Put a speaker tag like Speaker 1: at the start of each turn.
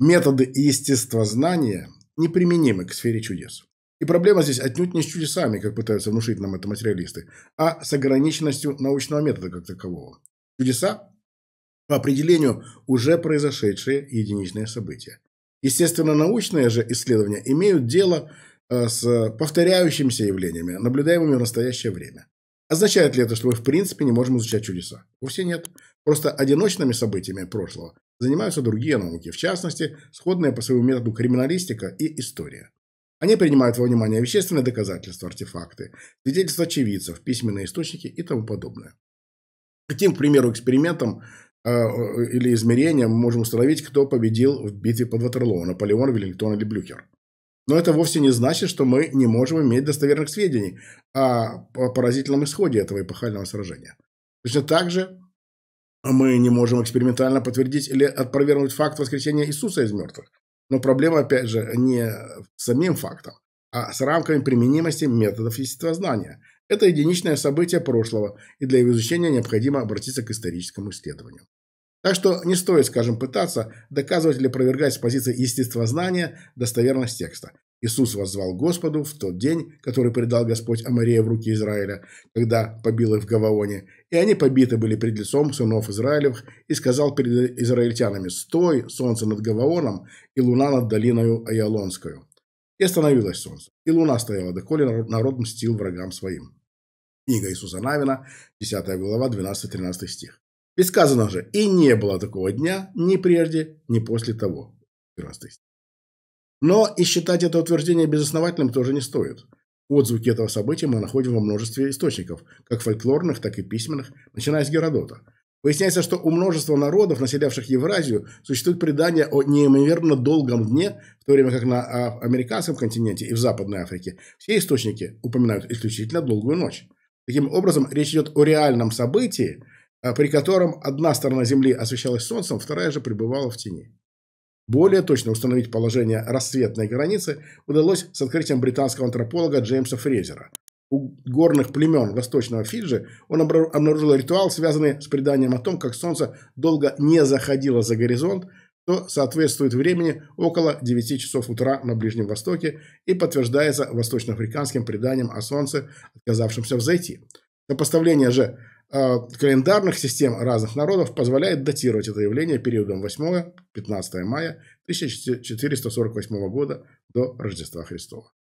Speaker 1: Методы естествознания неприменимы к сфере чудес. И проблема здесь отнюдь не с чудесами, как пытаются внушить нам это материалисты, а с ограниченностью научного метода как такового. Чудеса – по определению уже произошедшие единичные события. Естественно, научные же исследования имеют дело э, с повторяющимися явлениями, наблюдаемыми в настоящее время. Означает ли это, что мы в принципе не можем изучать чудеса? Вовсе нет. Просто одиночными событиями прошлого занимаются другие науки, в частности, сходные по своему методу криминалистика и история. Они принимают во внимание вещественные доказательства, артефакты, свидетельства очевидцев, письменные источники и тому подобное. Таким, к примеру, экспериментом э, э, или измерением мы можем установить, кто победил в битве под Ватерлоо, Наполеон, Веллингтон или Блюхер. Но это вовсе не значит, что мы не можем иметь достоверных сведений о поразительном исходе этого эпохального сражения. Точно так же мы не можем экспериментально подтвердить или опровергнуть факт воскресения Иисуса из мертвых. Но проблема, опять же, не с самим фактом, а с рамками применимости методов естествознания. Это единичное событие прошлого, и для его изучения необходимо обратиться к историческому исследованию. Так что не стоит, скажем, пытаться доказывать или опровергать с позиции естествознания достоверность текста. Иисус воззвал Господу в тот день, который предал Господь Амария в руки Израиля, когда побил их в Гаваоне, и они побиты были пред лицом сынов Израилевых, и сказал перед израильтянами «Стой, солнце над Гаваоном, и луна над долиною Аялонскую». И остановилось солнце, и луна стояла, доколе народ мстил врагам своим. Книга Иисуса Навина, 10 глава, 12-13 стих. Ведь сказано же, и не было такого дня ни прежде, ни после того. Но и считать это утверждение безосновательным тоже не стоит. Отзвуки этого события мы находим во множестве источников, как фольклорных, так и письменных, начиная с Геродота. Выясняется, что у множества народов, населявших Евразию, существует предание о неимоверно долгом дне, в то время как на а, американском континенте и в Западной Африке все источники упоминают исключительно долгую ночь. Таким образом, речь идет о реальном событии, а при котором одна сторона Земли освещалась Солнцем, вторая же пребывала в тени. Более точно установить положение рассветной границы удалось с открытием британского антрополога Джеймса Фрезера. У горных племен Восточного Фиджи он обнаружил ритуал, связанный с преданием о том, как Солнце долго не заходило за горизонт, что соответствует времени около 9 часов утра на Ближнем Востоке и подтверждается восточноафриканским преданием о Солнце, отказавшемся взойти. Сопоставление же а, календарных систем разных народов позволяет датировать это явление периодом 8-15 мая 1448 года до Рождества Христова.